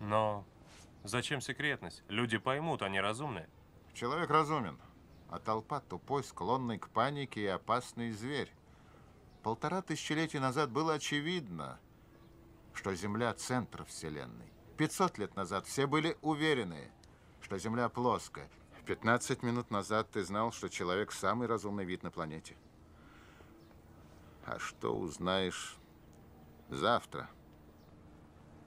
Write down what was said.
Но зачем секретность? Люди поймут, они разумны. Человек разумен, а толпа тупой, склонный к панике и опасный зверь. Полтора тысячелетия назад было очевидно, что Земля – центр Вселенной. 500 лет назад все были уверены, что Земля плоская. 15 минут назад ты знал, что человек – самый разумный вид на планете. А что узнаешь завтра?